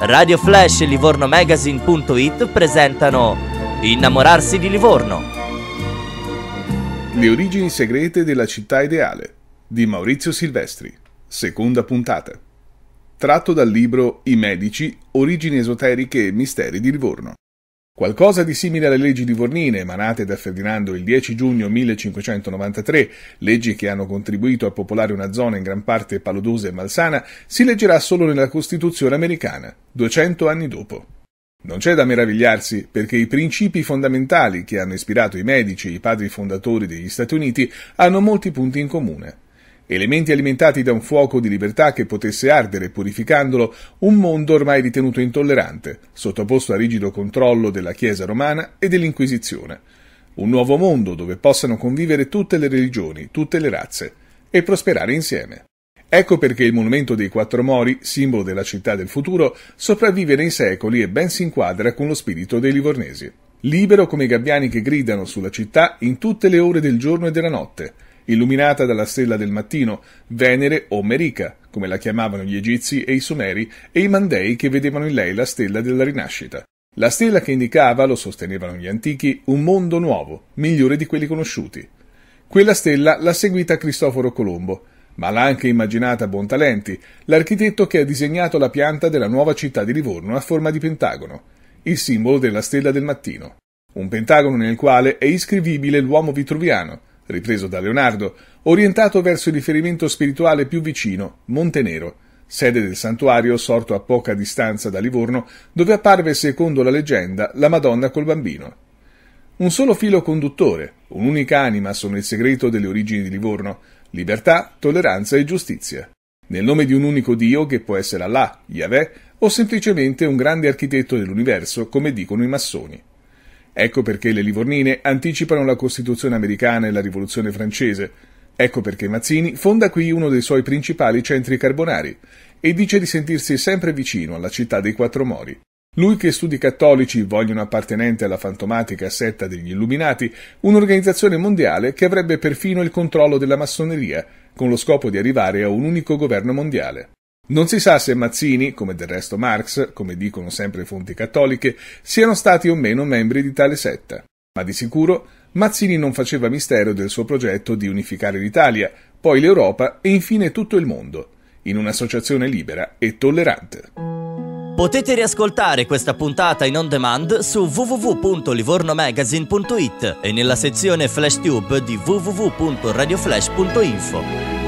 Radio Flash e Magazine.it presentano Innamorarsi di Livorno. Le origini segrete della città ideale di Maurizio Silvestri, seconda puntata. Tratto dal libro I Medici, origini esoteriche e misteri di Livorno. Qualcosa di simile alle leggi di Vornine, emanate da Ferdinando il 10 giugno 1593, leggi che hanno contribuito a popolare una zona in gran parte paludosa e malsana, si leggerà solo nella Costituzione americana, 200 anni dopo. Non c'è da meravigliarsi perché i principi fondamentali che hanno ispirato i medici e i padri fondatori degli Stati Uniti hanno molti punti in comune elementi alimentati da un fuoco di libertà che potesse ardere, purificandolo, un mondo ormai ritenuto intollerante, sottoposto a rigido controllo della Chiesa romana e dell'Inquisizione. Un nuovo mondo dove possano convivere tutte le religioni, tutte le razze, e prosperare insieme. Ecco perché il monumento dei quattro mori, simbolo della città del futuro, sopravvive nei secoli e ben si inquadra con lo spirito dei livornesi. Libero come i gabbiani che gridano sulla città in tutte le ore del giorno e della notte, illuminata dalla stella del mattino, Venere o Merica, come la chiamavano gli Egizi e i Sumeri, e i Mandei che vedevano in lei la stella della rinascita. La stella che indicava, lo sostenevano gli antichi, un mondo nuovo, migliore di quelli conosciuti. Quella stella l'ha seguita Cristoforo Colombo, ma l'ha anche immaginata Bontalenti, l'architetto che ha disegnato la pianta della nuova città di Livorno a forma di pentagono, il simbolo della stella del mattino. Un pentagono nel quale è iscrivibile l'uomo vitruviano, ripreso da Leonardo, orientato verso il riferimento spirituale più vicino, Montenero, sede del santuario sorto a poca distanza da Livorno, dove apparve, secondo la leggenda, la Madonna col bambino. Un solo filo conduttore, un'unica anima sono il segreto delle origini di Livorno, libertà, tolleranza e giustizia. Nel nome di un unico Dio che può essere Allah, Yahweh, o semplicemente un grande architetto dell'universo, come dicono i massoni. Ecco perché le Livornine anticipano la Costituzione americana e la Rivoluzione francese. Ecco perché Mazzini fonda qui uno dei suoi principali centri carbonari e dice di sentirsi sempre vicino alla città dei Quattro Mori. Lui che studi cattolici vogliono appartenente alla fantomatica setta degli Illuminati, un'organizzazione mondiale che avrebbe perfino il controllo della massoneria, con lo scopo di arrivare a un unico governo mondiale. Non si sa se Mazzini, come del resto Marx, come dicono sempre fonti cattoliche, siano stati o meno membri di tale setta, ma di sicuro Mazzini non faceva mistero del suo progetto di unificare l'Italia, poi l'Europa e infine tutto il mondo, in un'associazione libera e tollerante. Potete riascoltare questa puntata in on demand su www.livornomagazine.it e nella sezione FlashTube di www.radioflash.info.